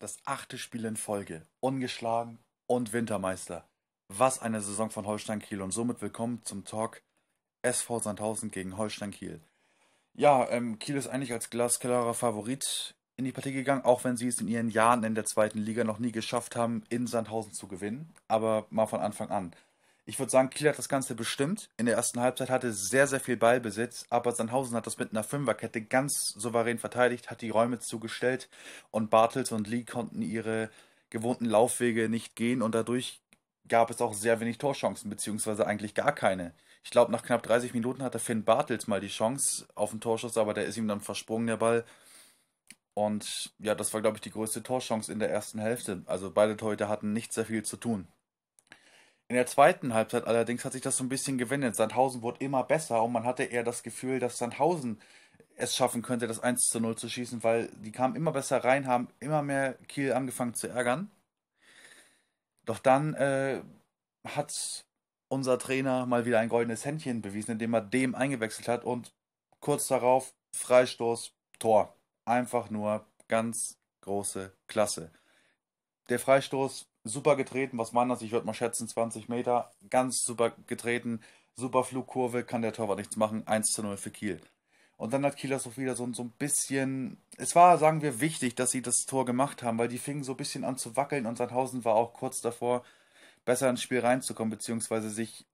Das achte Spiel in Folge. Ungeschlagen und Wintermeister. Was eine Saison von Holstein Kiel und somit willkommen zum Talk SV Sandhausen gegen Holstein Kiel. Ja, ähm, Kiel ist eigentlich als glasklarer Favorit in die Partie gegangen, auch wenn sie es in ihren Jahren in der zweiten Liga noch nie geschafft haben, in Sandhausen zu gewinnen. Aber mal von Anfang an. Ich würde sagen, Kiel hat das Ganze bestimmt. In der ersten Halbzeit hatte sehr, sehr viel Ballbesitz, aber Sandhausen hat das mit einer Fünferkette ganz souverän verteidigt, hat die Räume zugestellt und Bartels und Lee konnten ihre gewohnten Laufwege nicht gehen und dadurch gab es auch sehr wenig Torchancen, beziehungsweise eigentlich gar keine. Ich glaube, nach knapp 30 Minuten hatte Finn Bartels mal die Chance auf den Torschuss, aber der ist ihm dann versprungen, der Ball. Und ja, das war, glaube ich, die größte Torchance in der ersten Hälfte. Also beide Torhüter hatten nicht sehr viel zu tun. In der zweiten Halbzeit allerdings hat sich das so ein bisschen gewendet. Sandhausen wurde immer besser und man hatte eher das Gefühl, dass Sandhausen es schaffen könnte, das 1 zu 0 zu schießen, weil die kamen immer besser rein, haben immer mehr Kiel angefangen zu ärgern. Doch dann äh, hat unser Trainer mal wieder ein goldenes Händchen bewiesen, indem er dem eingewechselt hat und kurz darauf Freistoß, Tor. Einfach nur ganz große Klasse. Der Freistoß super getreten, was waren das? Ich würde mal schätzen, 20 Meter, ganz super getreten, super Flugkurve, kann der Torwart nichts machen, 1 zu 0 für Kiel. Und dann hat Kiel das auch wieder so, so ein bisschen, es war, sagen wir, wichtig, dass sie das Tor gemacht haben, weil die fingen so ein bisschen an zu wackeln und Sandhausen war auch kurz davor, besser ins Spiel reinzukommen, beziehungsweise sich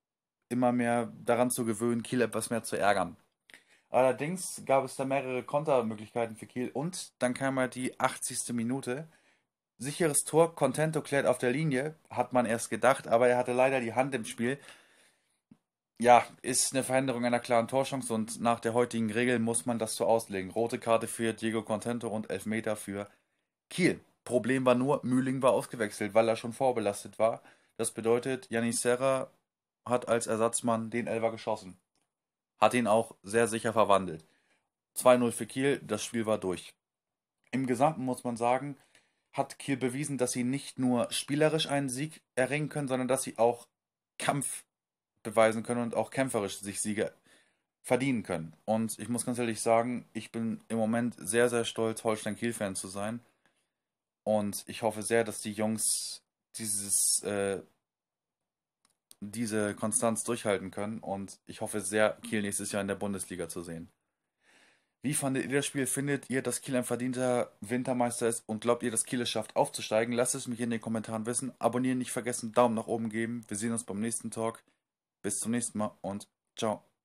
immer mehr daran zu gewöhnen, Kiel etwas mehr zu ärgern. Allerdings gab es da mehrere Kontermöglichkeiten für Kiel und dann kam halt die 80. Minute, Sicheres Tor, Contento klärt auf der Linie, hat man erst gedacht, aber er hatte leider die Hand im Spiel. Ja, ist eine Veränderung einer klaren Torschance und nach der heutigen Regel muss man das so auslegen. Rote Karte für Diego Contento und Elfmeter für Kiel. Problem war nur, Mühling war ausgewechselt, weil er schon vorbelastet war. Das bedeutet, Janis Serra hat als Ersatzmann den Elver geschossen. Hat ihn auch sehr sicher verwandelt. 2-0 für Kiel, das Spiel war durch. Im Gesamten muss man sagen, hat Kiel bewiesen, dass sie nicht nur spielerisch einen Sieg erringen können, sondern dass sie auch Kampf beweisen können und auch kämpferisch sich Siege verdienen können. Und ich muss ganz ehrlich sagen, ich bin im Moment sehr, sehr stolz, Holstein-Kiel-Fan zu sein. Und ich hoffe sehr, dass die Jungs dieses, äh, diese Konstanz durchhalten können. Und ich hoffe sehr, Kiel nächstes Jahr in der Bundesliga zu sehen. Wie fandet ihr das Spiel? Findet ihr, dass Kiel ein verdienter Wintermeister ist? Und glaubt ihr, dass Kiel es schafft, aufzusteigen? Lasst es mich in den Kommentaren wissen. Abonnieren nicht vergessen, Daumen nach oben geben. Wir sehen uns beim nächsten Talk. Bis zum nächsten Mal und ciao.